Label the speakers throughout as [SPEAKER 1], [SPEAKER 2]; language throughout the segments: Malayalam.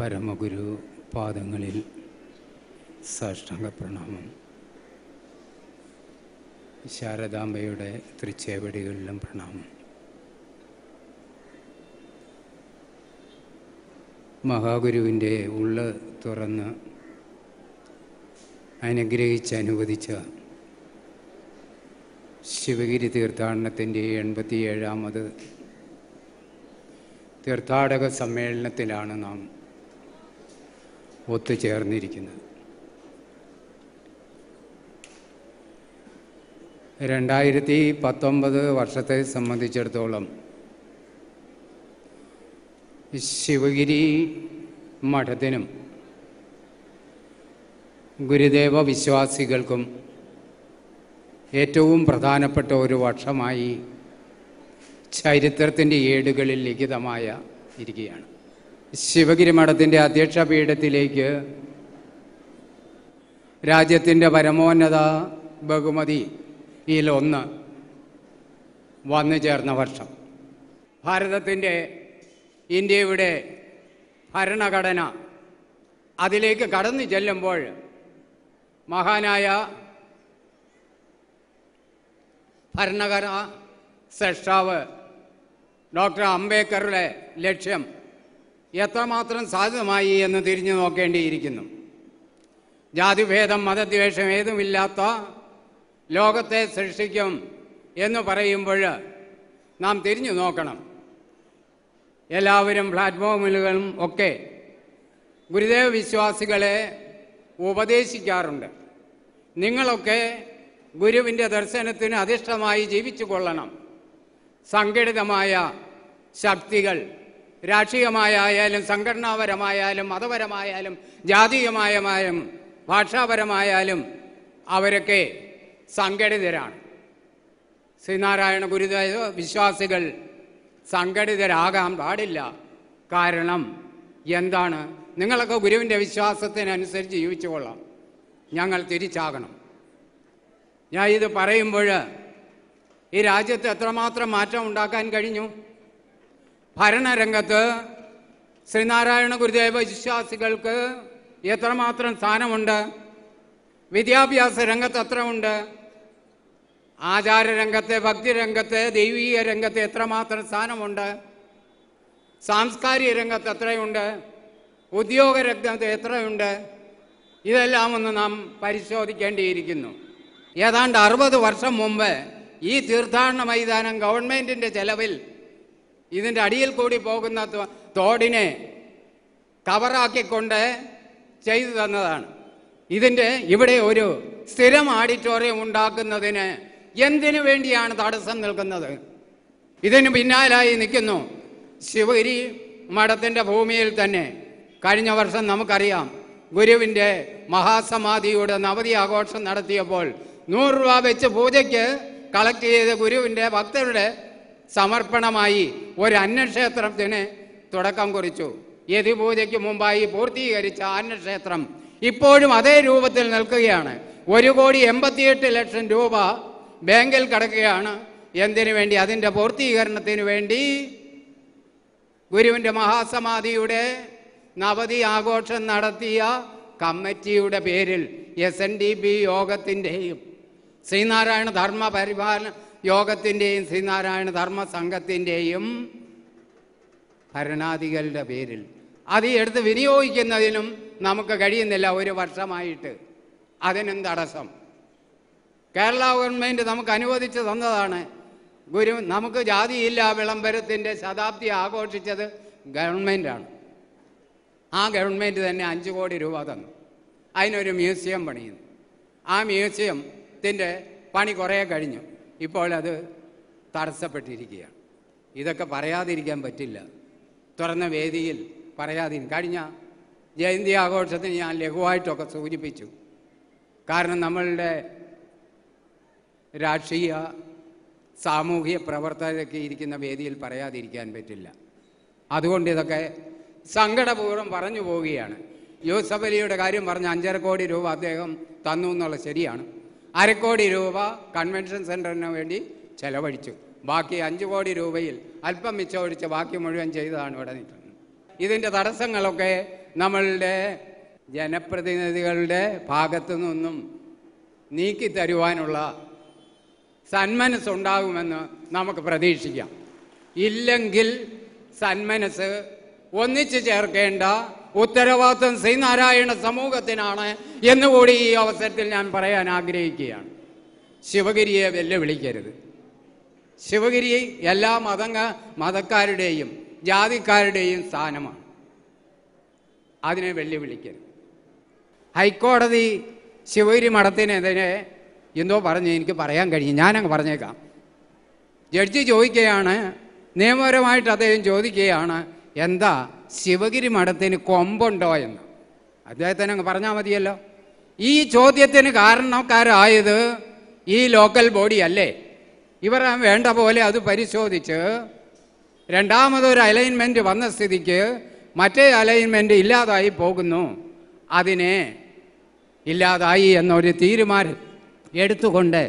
[SPEAKER 1] പരമഗുരു പാദങ്ങളിൽ സാഷ്ടാംഗ പ്രണാമം ശാരദാംബയുടെ തൃച്ചേവടികളിലും പ്രണാമം മഹാഗുരുവിൻ്റെ ഉള്ള തുറന്ന് അനുഗ്രഹിച്ച് അനുവദിച്ച ശിവഗിരി തീർത്ഥാടനത്തിൻ്റെ എൺപത്തിയേഴാമത് തീർത്ഥാടക സമ്മേളനത്തിലാണ് നാം ഒത്തുചേർന്നിരിക്കുന്നത് രണ്ടായിരത്തി പത്തൊമ്പത് വർഷത്തെ സംബന്ധിച്ചിടത്തോളം ശിവഗിരി മഠത്തിനും ഗുരുദേവ വിശ്വാസികൾക്കും ഏറ്റവും പ്രധാനപ്പെട്ട ഒരു വർഷമായി ചരിത്രത്തിൻ്റെ ഏടുകളിൽ ലിഖിതമായ ഇരിക്കുകയാണ് ശിവഗിരി മഠത്തിൻ്റെ അധ്യക്ഷ പീഠത്തിലേക്ക് രാജ്യത്തിൻ്റെ പരമോന്നത ബഹുമതി ഒന്ന് വന്നു ചേർന്ന വർഷം ഭാരതത്തിൻ്റെ ഇന്ത്യയുടെ ഭരണഘടന അതിലേക്ക് കടന്നു ചെല്ലുമ്പോൾ മഹാനായ ഭരണഘടന സൃഷ്ടാവ് ഡോക്ടർ അംബേദ്കറുടെ ലക്ഷ്യം എത്രമാത്രം സാധ്യമായി എന്ന് തിരിഞ്ഞു നോക്കേണ്ടിയിരിക്കുന്നു ജാതിഭേദം മതദ്വേഷം ഏതുമില്ലാത്ത ലോകത്തെ സൃഷ്ടിക്കും എന്ന് പറയുമ്പോൾ നാം തിരിഞ്ഞു നോക്കണം എല്ലാവരും പ്ലാറ്റ്ഫോമുകളും ഒക്കെ ഗുരുദേവ വിശ്വാസികളെ ഉപദേശിക്കാറുണ്ട് നിങ്ങളൊക്കെ ഗുരുവിൻ്റെ ദർശനത്തിന് അധിഷ്ഠമായി ജീവിച്ചു കൊള്ളണം സംഘടിതമായ ശക്തികൾ രാഷ്ട്രീയമായാലും സംഘടനാപരമായാലും മതപരമായാലും ജാതീയമായാലും ഭാഷാപരമായാലും അവരൊക്കെ സംഘടിതരാണ് ശ്രീനാരായണ ഗുരുദേവ വിശ്വാസികൾ സംഘടിതരാകാൻ പാടില്ല കാരണം എന്താണ് നിങ്ങളൊക്കെ ഗുരുവിൻ്റെ വിശ്വാസത്തിനനുസരിച്ച് ജീവിച്ചു കൊള്ളാം ഞങ്ങൾ തിരിച്ചാകണം ഞാൻ ഇത് പറയുമ്പോൾ ഈ രാജ്യത്ത് എത്രമാത്രം മാറ്റം ഉണ്ടാക്കാൻ കഴിഞ്ഞു ഭരണരംഗത്ത് ശ്രീനാരായണ ഗുരുദേവ വിശ്വാസികൾക്ക് എത്രമാത്രം സ്ഥാനമുണ്ട് വിദ്യാഭ്യാസ രംഗത്ത് അത്ര ഉണ്ട് ആചാരരംഗത്തെ ഭക്തിരംഗത്തെ ദൈവീയ രംഗത്തെ എത്രമാത്രം സ്ഥാനമുണ്ട് സാംസ്കാരിക രംഗത്ത് എത്രയുണ്ട് ഉദ്യോഗ രംഗത്ത് എത്രയുണ്ട് ഇതെല്ലാം ഒന്ന് നാം പരിശോധിക്കേണ്ടിയിരിക്കുന്നു ഏതാണ്ട് അറുപത് വർഷം മുമ്പ് ഈ തീർത്ഥാടന മൈതാനം ഗവൺമെൻറ്റിൻ്റെ ചെലവിൽ ഇതിൻ്റെ അടിയിൽ കൂടി പോകുന്ന തോടിനെ കവറാക്കിക്കൊണ്ട് ചെയ്തു തന്നതാണ് ഇതിൻ്റെ ഇവിടെ ഒരു സ്ഥിരം ഓഡിറ്റോറിയം ഉണ്ടാക്കുന്നതിന് എന്തിനു വേണ്ടിയാണ് തടസ്സം നിൽക്കുന്നത് ഇതിന് പിന്നാലായി നിൽക്കുന്നു ശിവഗിരി മഠത്തിൻ്റെ ഭൂമിയിൽ തന്നെ കഴിഞ്ഞ വർഷം നമുക്കറിയാം ഗുരുവിൻ്റെ മഹാസമാധിയുടെ നവതി ആഘോഷം നടത്തിയപ്പോൾ നൂറ് രൂപ വെച്ച് പൂജയ്ക്ക് കളക്ട് ചെയ്ത് ഗുരുവിൻ്റെ ഭക്തരുടെ സമർപ്പണമായി ഒരു അന്നക്ഷേത്രത്തിന് തുടക്കം കുറിച്ചു യതിപൂജയ്ക്ക് മുമ്പായി പൂർത്തീകരിച്ച അന്നക്ഷേത്രം ഇപ്പോഴും അതേ രൂപത്തിൽ നിൽക്കുകയാണ് ഒരു കോടി എൺപത്തിയെട്ട് ലക്ഷം രൂപ ബാങ്കിൽ കിടക്കുകയാണ് എന്തിനു വേണ്ടി അതിൻ്റെ പൂർത്തീകരണത്തിന് വേണ്ടി ഗുരുവിൻ്റെ മഹാസമാധിയുടെ നവതി ആഘോഷം നടത്തിയ കമ്മിറ്റിയുടെ പേരിൽ എസ് എൻ ഡി ബി യോഗത്തിൻ്റെയും ശ്രീനാരായണ ധർമ്മ പരിപാലന യോഗത്തിൻ്റെയും ശ്രീനാരായണ ധർമ്മ സംഘത്തിൻ്റെയും ഭരണാധികളുടെ പേരിൽ അത് എടുത്ത് വിനിയോഗിക്കുന്നതിനും നമുക്ക് കഴിയുന്നില്ല ഒരു വർഷമായിട്ട് അതിനും തടസ്സം കേരള ഗവൺമെൻറ് നമുക്ക് അനുവദിച്ച് തന്നതാണ് ഗുരു നമുക്ക് ജാതിയില്ല വിളംബരത്തിൻ്റെ ശതാബ്ദി ആഘോഷിച്ചത് ഗവൺമെൻറ്റാണ് ആ ഗവൺമെൻറ് തന്നെ അഞ്ച് കോടി രൂപ തന്നു അതിനൊരു മ്യൂസിയം പണിയുന്നു ആ മ്യൂസിയത്തിൻ്റെ പണി കുറേ കഴിഞ്ഞു ഇപ്പോൾ അത് തടസ്സപ്പെട്ടിരിക്കുകയാണ് ഇതൊക്കെ പറയാതിരിക്കാൻ പറ്റില്ല തുറന്ന വേദിയിൽ പറയാതിരി കഴിഞ്ഞ ജയന്തി ആഘോഷത്തിന് ഞാൻ ലഘുവായിട്ടൊക്കെ സൂചിപ്പിച്ചു കാരണം നമ്മളുടെ രാഷ്ട്രീയ സാമൂഹിക പ്രവർത്തകരൊക്കെ ഇരിക്കുന്ന വേദിയിൽ പറയാതിരിക്കാൻ പറ്റില്ല അതുകൊണ്ട് ഇതൊക്കെ സങ്കടപൂർവ്വം പറഞ്ഞു പോവുകയാണ് ജോസഫലിയുടെ കാര്യം പറഞ്ഞ അഞ്ചര കോടി രൂപ അദ്ദേഹം തന്നു എന്നുള്ളത് ശരിയാണ് അരക്കോടി രൂപ കൺവെൻഷൻ സെൻറ്ററിന് വേണ്ടി ചെലവഴിച്ചു ബാക്കി അഞ്ച് കോടി രൂപയിൽ അല്പം മിച്ചമൊഴിച്ച് ബാക്കി മുഴുവൻ ചെയ്തതാണ് ഇവിടെ നിൽക്കുന്നത് ഇതിൻ്റെ തടസ്സങ്ങളൊക്കെ നമ്മളുടെ ജനപ്രതിനിധികളുടെ ഭാഗത്തു നിന്നും നീക്കി തരുവാനുള്ള സന്മനസ് ഉണ്ടാകുമെന്ന് നമുക്ക് പ്രതീക്ഷിക്കാം ഇല്ലെങ്കിൽ സന്മനസ് ഒന്നിച്ചു ചേർക്കേണ്ട ഉത്തരവാദിത്വം ശ്രീനാരായണ സമൂഹത്തിനാണ് എന്നുകൂടി ഈ അവസരത്തിൽ ഞാൻ പറയാൻ ആഗ്രഹിക്കുകയാണ് ശിവഗിരിയെ വെല്ലുവിളിക്കരുത് ശിവഗിരി എല്ലാ മതങ്ങ മതക്കാരുടെയും ജാതിക്കാരുടെയും സ്ഥാനമാണ് അതിനെ വെല്ലുവിളിക്കരുത് ഹൈക്കോടതി ശിവഗിരി മഠത്തിനെതിരെ എന്തോ പറഞ്ഞു എനിക്ക് പറയാൻ കഴിയും ഞാനങ്ങ് പറഞ്ഞേക്കാം ജഡ്ജി ചോദിക്കുകയാണ് നിയമപരമായിട്ട് അദ്ദേഹം ചോദിക്കുകയാണ് എന്താ ശിവഗിരി മഠത്തിന് കൊമ്പുണ്ടോ എന്ന് അദ്ദേഹത്തിന് അങ്ങ് പറഞ്ഞാൽ മതിയല്ലോ ഈ ചോദ്യത്തിന് കാരണക്കാരായത് ഈ ലോക്കൽ ബോഡി അല്ലേ ഇവർ വേണ്ട പോലെ അത് പരിശോധിച്ച് രണ്ടാമതൊരു അലൈൻമെൻറ്റ് വന്ന സ്ഥിതിക്ക് മറ്റേ അലൈൻമെൻറ്റ് ഇല്ലാതായി പോകുന്നു അതിനെ ഇല്ലാതായി എന്നൊരു തീരുമാനം എടുത്തുകൊണ്ട്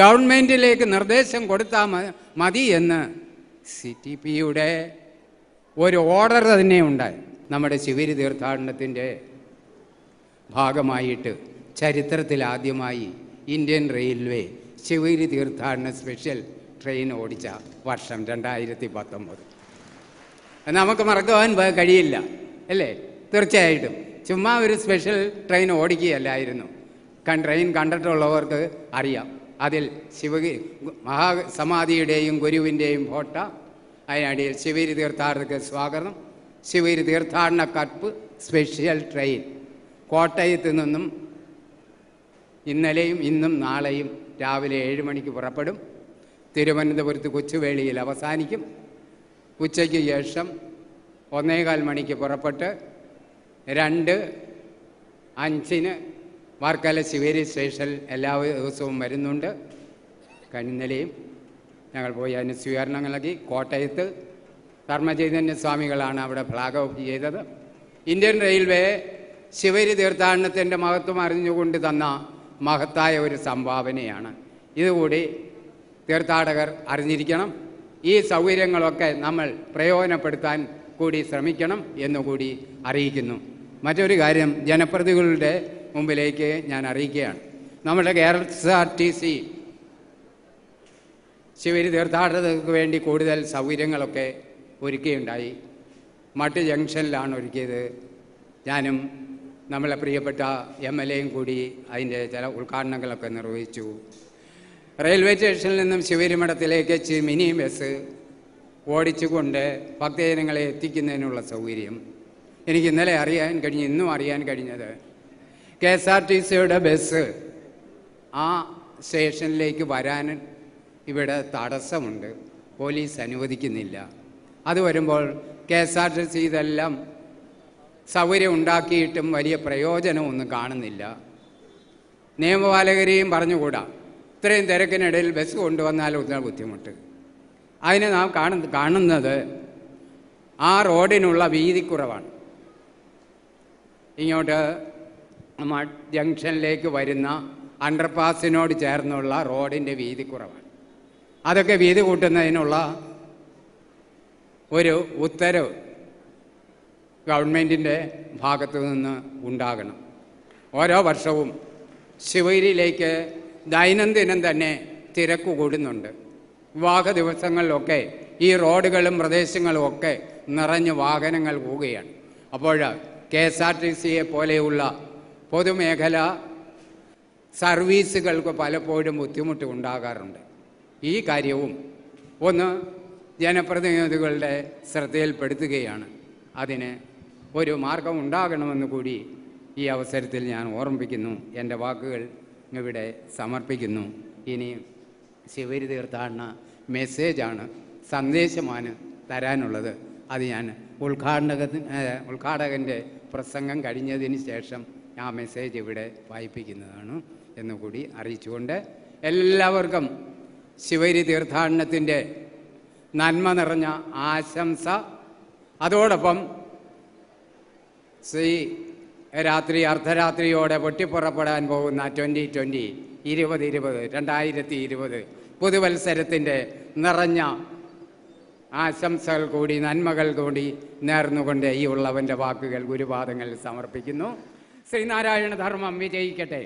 [SPEAKER 1] ഗവൺമെൻറ്റിലേക്ക് നിർദ്ദേശം കൊടുത്താൽ മതി എന്ന് സി ടി പിയുടെ ഒരു ഓർഡർ തന്നെ ഉണ്ടായി നമ്മുടെ ശിവരി തീർത്ഥാടനത്തിൻ്റെ ഭാഗമായിട്ട് ചരിത്രത്തിൽ ആദ്യമായി ഇന്ത്യൻ റെയിൽവേ ശിവരി തീർത്ഥാടന സ്പെഷ്യൽ ട്രെയിൻ ഓടിച്ച വർഷം രണ്ടായിരത്തി പത്തൊമ്പത് നമുക്ക് മറക്കുവാൻ കഴിയില്ല അല്ലേ തീർച്ചയായിട്ടും ചുമ്മാ ഒരു സ്പെഷ്യൽ ട്രെയിൻ ഓടിക്കുകയല്ലായിരുന്നു ട്രെയിൻ കണ്ടിട്ടുള്ളവർക്ക് അറിയാം അതിൽ ശിവഗി മഹാസമാധിയുടെയും ഗുരുവിൻ്റെയും ഫോട്ടോ അതിനടിയിൽ ശിവേരി തീർത്ഥാടനക്ക് സ്വാഗതം ശിവേരി തീർത്ഥാടന കപ്പ് സ്പെഷ്യൽ ട്രെയിൻ കോട്ടയത്ത് നിന്നും ഇന്നലെയും ഇന്നും നാളെയും രാവിലെ ഏഴ് മണിക്ക് പുറപ്പെടും തിരുവനന്തപുരത്ത് കൊച്ചുവേളിയിൽ അവസാനിക്കും ഉച്ചയ്ക്ക് ശേഷം ഒന്നേകാൽ മണിക്ക് പുറപ്പെട്ട് രണ്ട് അഞ്ചിന് വാർക്കല ശിവേരി സ്റ്റേഷനിൽ എല്ലാ ദിവസവും വരുന്നുണ്ട് കണ്ണിന്നലെയും ഞങ്ങൾ പോയി അതിന് സ്വീകരണം നൽകി കോട്ടയത്ത് ധർമ്മചൈതന്യ സ്വാമികളാണ് അവിടെ ഫ്ലാഗ് ഓഫ് ചെയ്തത് ഇന്ത്യൻ റെയിൽവേ ശിവരി തീർത്ഥാടനത്തിൻ്റെ മഹത്വം അറിഞ്ഞുകൊണ്ട് തന്ന മഹത്തായ ഒരു സംഭാവനയാണ് ഇതുകൂടി തീർത്ഥാടകർ അറിഞ്ഞിരിക്കണം ഈ സൗകര്യങ്ങളൊക്കെ നമ്മൾ പ്രയോജനപ്പെടുത്താൻ കൂടി ശ്രമിക്കണം എന്നുകൂടി അറിയിക്കുന്നു മറ്റൊരു കാര്യം ജനപ്രതികളുടെ മുമ്പിലേക്ക് ഞാൻ അറിയിക്കുകയാണ് നമ്മുടെ K S R T C ശിവരി തീർത്ഥാടനങ്ങൾക്ക് വേണ്ടി കൂടുതൽ സൗകര്യങ്ങളൊക്കെ ഒരുക്കിയുണ്ടായി മട്ട് ജംഗ്ഷനിലാണ് ഒരുക്കിയത് ഞാനും നമ്മളെ പ്രിയപ്പെട്ട എം എൽ എയും കൂടി അതിൻ്റെ ചില ഉദ്ഘാടനങ്ങളൊക്കെ നിർവഹിച്ചു റെയിൽവേ സ്റ്റേഷനിൽ നിന്നും ശിവരിമഠത്തിലേക്ക് വെച്ച് മിനി ബസ് ഓടിച്ചുകൊണ്ട് ഭക്തജനങ്ങളെ എത്തിക്കുന്നതിനുള്ള സൗകര്യം എനിക്ക് ഇന്നലെ അറിയാൻ കഴിഞ്ഞു ഇന്നും അറിയാൻ കഴിഞ്ഞത് കെ എസ് ആർ ടി സിയുടെ ബസ് ആ സ്റ്റേഷനിലേക്ക് വരാൻ ഇവിടെ തടസ്സമുണ്ട് പോലീസ് അനുവദിക്കുന്നില്ല അത് വരുമ്പോൾ K S R T C ഇതെല്ലാം സൗകര്യം ഉണ്ടാക്കിയിട്ടും വലിയ പ്രയോജനമൊന്നും കാണുന്നില്ല നിയമപാലകരെയും പറഞ്ഞുകൂടാ ഇത്രയും തിരക്കിനിടയിൽ ബസ് കൊണ്ടുവന്നാൽ ഒന്നാണ് ബുദ്ധിമുട്ട് അതിന് നാം കാണ കാണുന്നത് ആ റോഡിനുള്ള വീതിക്കുറവാണ് ഇങ്ങോട്ട് ജംഗ്ഷനിലേക്ക് വരുന്ന അണ്ടർപാസിനോട് ചേർന്നുള്ള റോഡിൻ്റെ വീതിക്കുറവാണ് അതൊക്കെ വീതി കൂട്ടുന്നതിനുള്ള ഒരു ഉത്തരവ് ഗവൺമെൻറ്റിൻ്റെ ഭാഗത്തു നിന്ന് ഉണ്ടാകണം ഓരോ വർഷവും ശിവഗിരിയിലേക്ക് ദൈനംദിനം തന്നെ തിരക്ക് കൂടുന്നുണ്ട് വിവാഹ ദിവസങ്ങളിലൊക്കെ ഈ റോഡുകളും പ്രദേശങ്ങളും ഒക്കെ നിറഞ്ഞ് വാഹനങ്ങൾ പോവുകയാണ് അപ്പോൾ കെ എസ് ആർ ടി സിയെ പോലെയുള്ള പൊതുമേഖല സർവീസുകൾക്ക് പലപ്പോഴും ബുദ്ധിമുട്ട് ഉണ്ടാകാറുണ്ട് ഈ കാര്യവും ഒന്ന് ജനപ്രതിനിധികളുടെ ശ്രദ്ധയിൽപ്പെടുത്തുകയാണ് അതിന് ഒരു മാർഗം ഉണ്ടാകണമെന്ന് കൂടി ഈ അവസരത്തിൽ ഞാൻ ഓർമ്മിപ്പിക്കുന്നു എൻ്റെ വാക്കുകൾ ഇവിടെ സമർപ്പിക്കുന്നു ഇനി ശിവരി തീർത്ഥാടന മെസ്സേജാണ് സന്ദേശമാണ് തരാനുള്ളത് അത് ഞാൻ ഉദ്ഘാടകത്തിന് ഉദ്ഘാടകൻ്റെ പ്രസംഗം കഴിഞ്ഞതിന് ശേഷം ആ മെസ്സേജ് ഇവിടെ വായിപ്പിക്കുന്നതാണ് എന്നുകൂടി അറിയിച്ചുകൊണ്ട് എല്ലാവർക്കും ശിവരി തീർത്ഥാടനത്തിൻ്റെ നന്മ നിറഞ്ഞ ആശംസ അതോടൊപ്പം ശ്രീ രാത്രി അർദ്ധരാത്രിയോടെ പൊട്ടിപ്പുറപ്പെടാൻ പോകുന്ന ട്വൻ്റി ട്വൻ്റി ഇരുപത് ഇരുപത് രണ്ടായിരത്തി ഇരുപത് പുതുവത്സരത്തിൻ്റെ നിറഞ്ഞ ആശംസകൾ കൂടി നന്മകൾ കൂടി നേർന്നുകൊണ്ട് ഈ ഉള്ളവൻ്റെ വാക്കുകൾ ഗുരുപാദങ്ങളിൽ സമർപ്പിക്കുന്നു ശ്രീനാരായണ ധർമ്മം വിജയിക്കട്ടെ